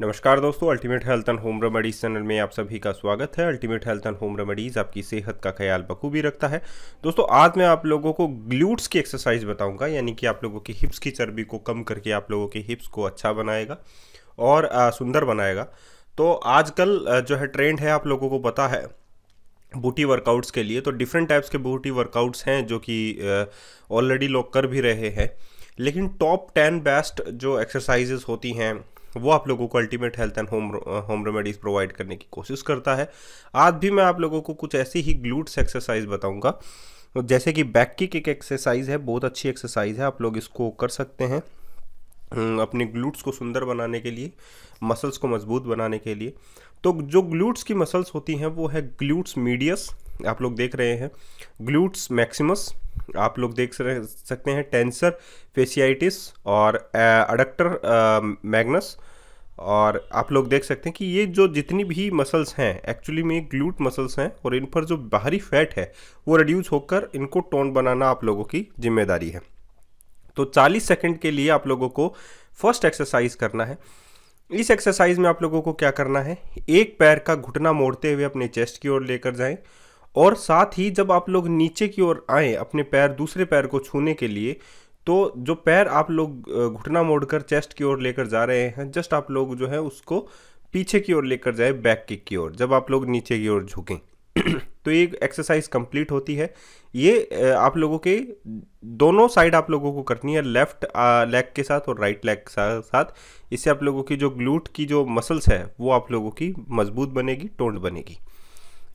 नमस्कार दोस्तों ultimate health and home remedies channel में आप सभी का स्वागत है ultimate health and home remedies आपकी सेहत का ख्याल बखूबी रखता है दोस्तों आज मैं आप लोगों को ग्लूट्स की एक्सरसाइज बताऊंगा यानी कि आप लोगों की हिप्स की चर्बी को कम करके आप लोगों के हिप्स को अच्छा बनाएगा और सुंदर बनाएगा तो आजकल जो है ट्रेंड है आप लोगों को पता है बूटी वर्कआउट्स के लिए तो डिफरेंट टाइप्स के बूटी वर्कआउट्स हैं जो कि ऑलरेडी लोग कर भी रहे हैं लेकिन टॉप टेन बेस्ट जो एक्सरसाइजेज होती हैं तो वो आप लोगों को ultimate health and home home remedies provide करने की कोशिश करता है आज भी मैं आप लोगों को कुछ ऐसी ही ग्लूट्स एक्सरसाइज बताऊँगा जैसे कि बैक की एक एक्सरसाइज है बहुत अच्छी एक्सरसाइज है आप लोग इसको कर सकते हैं हम्म, अपने ग्लूट्स को सुंदर बनाने के लिए मसल्स को मजबूत बनाने के लिए तो जो ग्लूट्स की मसल्स होती हैं वो है ग्लूट्स मीडियस आप लोग देख रहे हैं ग्लूट्स मैक्सिमस आप लोग देख सकते हैं टेंसर फेसियाइटिस और अडक्टर मैग्नस और आप लोग देख सकते हैं कि ये जो जितनी भी मसल्स हैं एक्चुअली में ग्लूट मसल्स हैं और इन पर जो बाहरी फैट है वो रिड्यूस होकर इनको टोन बनाना आप लोगों की जिम्मेदारी है तो 40 सेकंड के लिए आप लोगों को फर्स्ट एक्सरसाइज करना है इस एक्सरसाइज में आप लोगों को क्या करना है एक पैर का घुटना मोड़ते हुए अपने चेस्ट की ओर लेकर जाएं और साथ ही जब आप लोग नीचे की ओर आए अपने पैर दूसरे पैर को छूने के लिए तो जो पैर आप लोग घुटना मोड़कर चेस्ट की ओर लेकर जा रहे हैं जस्ट आप लोग जो है उसको पीछे की ओर लेकर जाए बैक किक की ओर जब आप लोग नीचे की ओर झुकें तो ये एक्सरसाइज कंप्लीट होती है ये आप लोगों के दोनों साइड आप लोगों को करनी है लेफ्ट लेग के साथ और राइट लेग के साथ इससे आप लोगों की जो ग्लूट की जो मसल्स है वो आप लोगों की मजबूत बनेगी टोंड बनेगी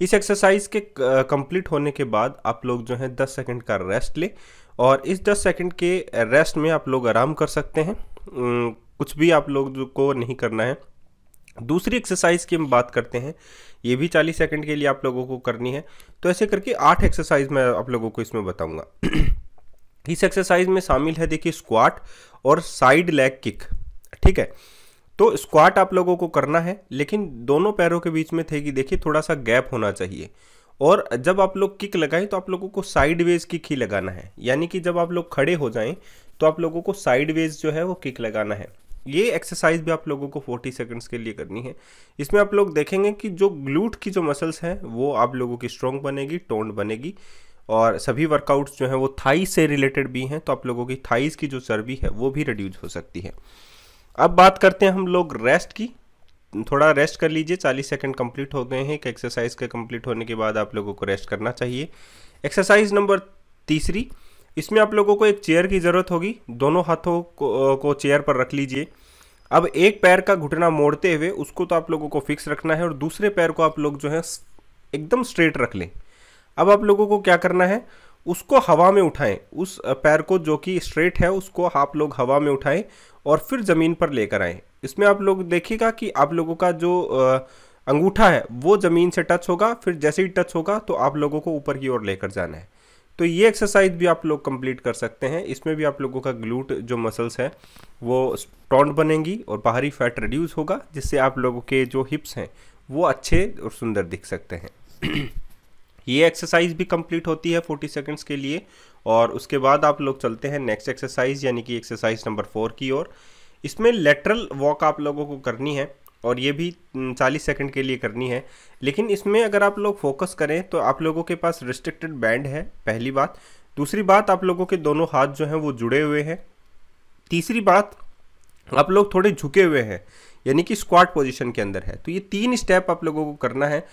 इस एक्सरसाइज के कंप्लीट होने के बाद आप लोग जो है 10 सेकंड का रेस्ट लें और इस 10 सेकंड के रेस्ट में आप लोग आराम कर सकते हैं कुछ भी आप लोग को नहीं करना है दूसरी एक्सरसाइज की हम बात करते हैं ये भी 40 सेकंड के लिए आप लोगों को करनी है तो ऐसे करके आठ एक्सरसाइज मैं आप लोगों को इसमें बताऊंगा इस एक्सरसाइज में शामिल है देखिए स्क्वाट और साइड लेग किक ठीक है तो स्क्वाट आप लोगों को करना है लेकिन दोनों पैरों के बीच में थे कि देखिए थोड़ा सा गैप होना चाहिए और जब आप लोग किक लगाएं तो आप लोगों को साइड वेज किक ही लगाना है यानी कि जब आप लोग खड़े हो जाएं तो आप लोगों को साइड वेज जो है वो किक लगाना है ये एक्सरसाइज भी आप लोगों को 40 सेकंड्स के लिए करनी है इसमें आप लोग देखेंगे कि जो ग्लूट की जो मसल्स हैं वो आप लोगों की स्ट्रॉन्ग बनेगी टोंड बनेगी और सभी वर्कआउट्स जो हैं वो थाई से रिलेटेड भी हैं तो आप लोगों की थाइस की जो चर्बी है वो भी रिड्यूज हो सकती है अब बात करते हैं हम लोग रेस्ट की थोड़ा रेस्ट कर लीजिए 40 सेकंड कंप्लीट हो गए हैं एक एक्सरसाइज के कंप्लीट होने के बाद आप लोगों को रेस्ट करना चाहिए एक्सरसाइज नंबर तीसरी इसमें आप लोगों को एक चेयर की ज़रूरत होगी दोनों हाथों को, को चेयर पर रख लीजिए अब एक पैर का घुटना मोड़ते हुए उसको तो आप लोगों को फिक्स रखना है और दूसरे पैर को आप लोग जो है एकदम स्ट्रेट रख लें अब आप लोगों को क्या करना है उसको हवा में उठाएं उस पैर को जो कि स्ट्रेट है उसको आप लोग हवा में उठाएं और फिर ज़मीन पर लेकर आएँ इसमें आप लोग देखिएगा कि आप लोगों का जो अंगूठा है वो ज़मीन से टच होगा फिर जैसे ही टच होगा तो आप लोगों को ऊपर की ओर लेकर जाना है तो ये एक्सरसाइज भी आप लोग कंप्लीट कर सकते हैं इसमें भी आप लोगों का ग्लूट जो मसल्स है वो टॉन्ट बनेंगी और बाहरी फैट रिड्यूस होगा जिससे आप लोगों के जो हिप्स हैं वो अच्छे और सुंदर दिख सकते हैं ये एक्सरसाइज भी कंप्लीट होती है 40 सेकंड्स के लिए और उसके बाद आप लोग चलते हैं नेक्स्ट एक्सरसाइज यानी कि एक्सरसाइज नंबर फोर की ओर इसमें लेटरल वॉक आप लोगों को करनी है और ये भी 40 सेकंड के लिए करनी है लेकिन इसमें अगर आप लोग फोकस करें तो आप लोगों के पास रिस्ट्रिक्टेड बैंड है पहली बात दूसरी बात आप लोगों के दोनों हाथ जो हैं वो जुड़े हुए हैं तीसरी बात आप लोग थोड़े झुके हुए हैं यानी कि स्क्वाट पोजीशन के अंदर है तो ये तीन स्टेप आप लोगों को करना है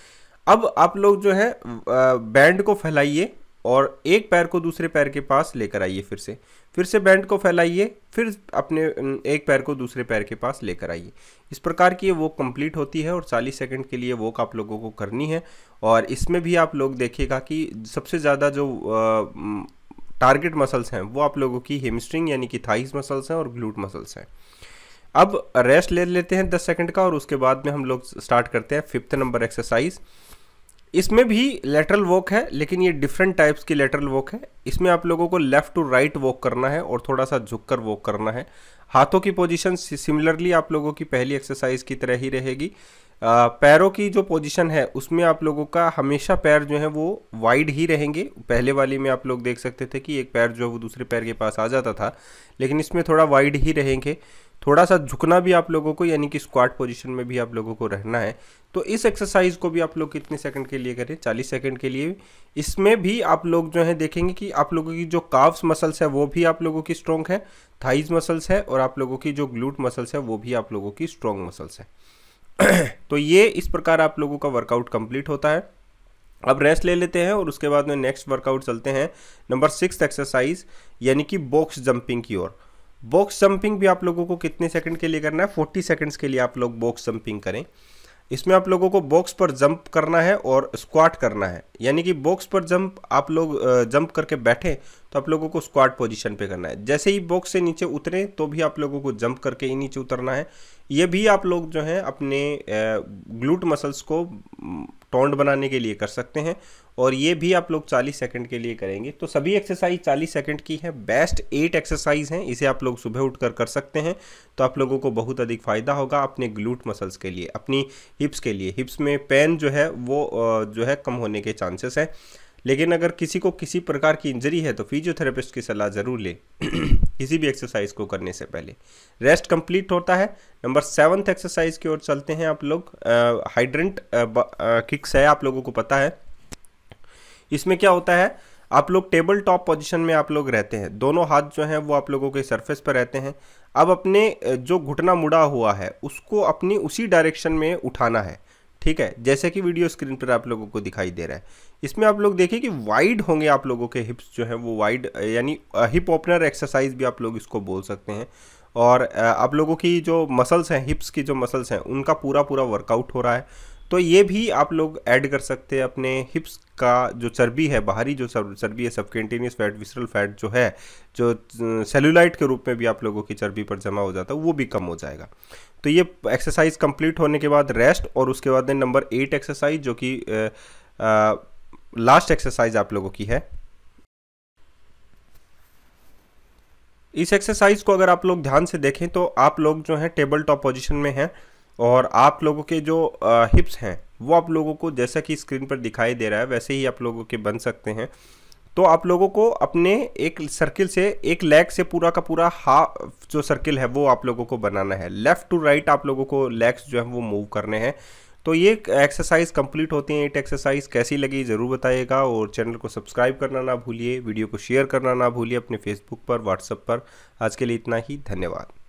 अब आप लोग जो है बैंड को फैलाइए और एक पैर को दूसरे पैर के पास लेकर आइए फिर से फिर से बैंड को फैलाइए फिर अपने एक पैर को दूसरे पैर के पास लेकर आइए इस प्रकार की वॉक कंप्लीट होती है और 40 सेकंड के लिए वॉक आप लोगों को करनी है और इसमें भी आप लोग देखिएगा कि सबसे ज़्यादा जो टारगेट मसल्स हैं वो आप लोगों की हिमस्ट्रिंग यानी कि थाइस मसल्स हैं और ग्लूट मसल्स हैं अब रेस्ट ले लेते हैं दस सेकेंड का और उसके बाद में हम लोग स्टार्ट करते हैं फिफ्थ नंबर एक्सरसाइज़ इसमें भी लेटरल वॉक है लेकिन ये डिफरेंट टाइप्स की लेटरल वॉक है इसमें आप लोगों को लेफ़्ट टू राइट वॉक करना है और थोड़ा सा झुककर वॉक करना है हाथों की पोजीशन सिमिलरली आप लोगों की पहली एक्सरसाइज की तरह ही रहेगी पैरों की जो पोजीशन है उसमें आप लोगों का हमेशा पैर जो है वो वाइड ही रहेंगे पहले वाली में आप लोग देख सकते थे कि एक पैर जो है वो दूसरे पैर के पास आ जाता था लेकिन इसमें थोड़ा वाइड ही रहेंगे थोड़ा सा झुकना भी आप लोगों को यानी कि स्क्वाट पोजीशन में भी आप लोगों को रहना है तो इस एक्सरसाइज को भी आप लोग कितने सेकंड के लिए करें 40 सेकंड के लिए इसमें भी आप लोग जो है देखेंगे कि आप लोगों की जो काव्स मसल्स है वो भी आप लोगों की स्ट्रॉन्ग है थाइज मसल्स है और आप लोगों की जो ग्लूट मसल्स है वो भी आप लोगों की स्ट्रॉन्ग मसल्स है तो ये इस प्रकार आप लोगों का वर्कआउट कंप्लीट होता है अब रेस्ट ले लेते हैं और उसके बाद में नेक्स्ट वर्कआउट चलते हैं नंबर सिक्स एक्सरसाइज यानी कि बॉक्स जंपिंग की ओर बॉक्स जंपिंग भी आप लोगों को कितने सेकंड के लिए करना है 40 सेकंड्स के लिए आप लोग बॉक्स जंपिंग करें इसमें आप लोगों को बॉक्स पर जंप करना है और स्क्वाट करना है यानी कि बॉक्स पर जंप आप लोग जंप करके बैठे तो आप लोगों को स्क्वाट पोजीशन पे करना है जैसे ही बॉक्स से नीचे उतरे तो भी आप लोगों को जंप करके ही नीचे उतरना है ये भी आप लोग जो हैं अपने ग्लूट मसल्स को टोंड बनाने के लिए कर सकते हैं और ये भी आप लोग 40 सेकंड के लिए करेंगे तो सभी एक्सरसाइज 40 सेकंड की है बेस्ट एट एक्सरसाइज हैं इसे आप लोग सुबह उठकर कर सकते हैं तो आप लोगों को बहुत अधिक फ़ायदा होगा अपने ग्लूट मसल्स के लिए अपनी हिप्स के लिए हिप्स में पेन जो है वो जो है कम होने के चांसेस हैं लेकिन अगर किसी को किसी प्रकार की इंजरी है तो फिजियोथेरेपिस्ट की सलाह ज़रूर ले किसी भी एक्सरसाइज को करने से पहले रेस्ट कंप्लीट होता है नंबर सेवन्थ एक्सरसाइज की ओर चलते हैं आप लोग हाइड्रेंट किक्स है आप लोगों को पता है इसमें क्या होता है आप लोग टेबल टॉप पोजीशन में आप लोग रहते हैं दोनों हाथ जो हैं वो आप लोगों के सरफेस पर रहते हैं अब अपने जो घुटना मुड़ा हुआ है उसको अपनी उसी डायरेक्शन में उठाना है ठीक है जैसे कि वीडियो स्क्रीन पर आप लोगों को दिखाई दे रहा है इसमें आप लोग देखिए कि वाइड होंगे आप लोगों के हिप्स जो हैं वो वाइड यानी हिप ओपनर एक्सरसाइज भी आप लोग इसको बोल सकते हैं और आप लोगों की जो मसल्स हैं हिप्स की जो मसल्स हैं उनका पूरा पूरा वर्कआउट हो रहा है तो ये भी आप लोग ऐड कर सकते हैं अपने हिप्स का जो चर्बी है बाहरी जो सब चर्बी है सबकेंटेनियस फैट विसरल फैट जो है जो सेलुलाइट के रूप में भी आप लोगों की चर्बी पर जमा हो जाता है वो भी कम हो जाएगा तो ये एक्सरसाइज कंप्लीट होने के बाद रेस्ट और उसके बाद नंबर एट एक्सरसाइज जो कि लास्ट एक्सरसाइज आप लोगों की है इस एक्सरसाइज को अगर आप लोग ध्यान से देखें तो आप लोग जो है टेबल टॉप पोजीशन में हैं और आप लोगों के जो हिप्स हैं वो आप लोगों को जैसा कि स्क्रीन पर दिखाई दे रहा है वैसे ही आप लोगों के बन सकते हैं तो आप लोगों को अपने एक सर्किल से एक लेग से पूरा का पूरा हाफ जो सर्किल है वो आप लोगों को बनाना है लेफ़्ट टू राइट आप लोगों को लेग्स जो है वो मूव करने हैं तो ये एक्सरसाइज कंप्लीट होती है एट एक्सरसाइज कैसी लगी ज़रूर बताइएगा और चैनल को सब्सक्राइब करना ना भूलिए वीडियो को शेयर करना ना भूलिए अपने फेसबुक पर व्हाट्सएप पर आज के लिए इतना ही धन्यवाद